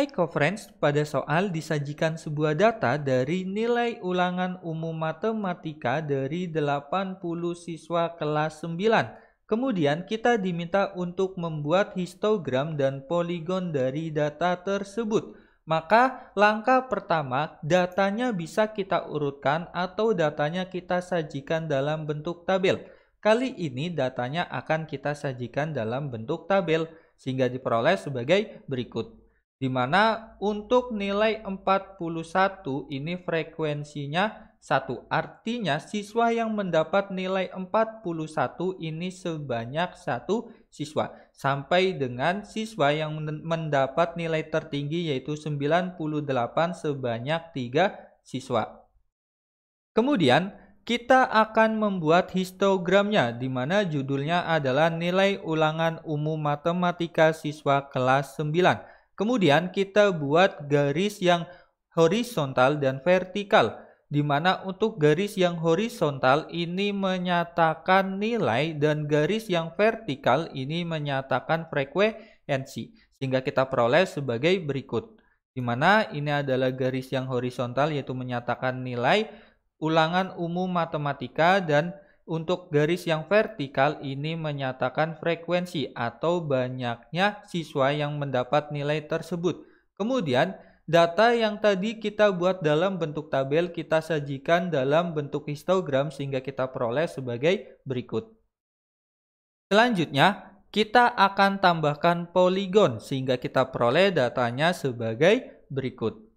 Hai Friends, pada soal disajikan sebuah data dari nilai ulangan umum matematika dari 80 siswa kelas 9. Kemudian kita diminta untuk membuat histogram dan poligon dari data tersebut. Maka langkah pertama datanya bisa kita urutkan atau datanya kita sajikan dalam bentuk tabel. Kali ini datanya akan kita sajikan dalam bentuk tabel sehingga diperoleh sebagai berikut. Di mana untuk nilai 41 ini frekuensinya satu, Artinya siswa yang mendapat nilai 41 ini sebanyak satu siswa. Sampai dengan siswa yang mendapat nilai tertinggi yaitu 98 sebanyak tiga siswa. Kemudian kita akan membuat histogramnya di mana judulnya adalah nilai ulangan umum matematika siswa kelas 9. Kemudian kita buat garis yang horizontal dan vertikal, di mana untuk garis yang horizontal ini menyatakan nilai dan garis yang vertikal ini menyatakan frekuensi. Sehingga kita peroleh sebagai berikut. Di mana ini adalah garis yang horizontal yaitu menyatakan nilai ulangan umum matematika dan untuk garis yang vertikal ini menyatakan frekuensi atau banyaknya siswa yang mendapat nilai tersebut. Kemudian, data yang tadi kita buat dalam bentuk tabel kita sajikan dalam bentuk histogram sehingga kita peroleh sebagai berikut. Selanjutnya, kita akan tambahkan poligon sehingga kita peroleh datanya sebagai berikut.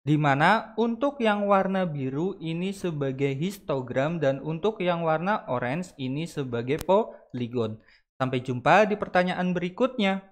Dimana untuk yang warna biru ini sebagai histogram dan untuk yang warna orange ini sebagai poligon. Sampai jumpa di pertanyaan berikutnya.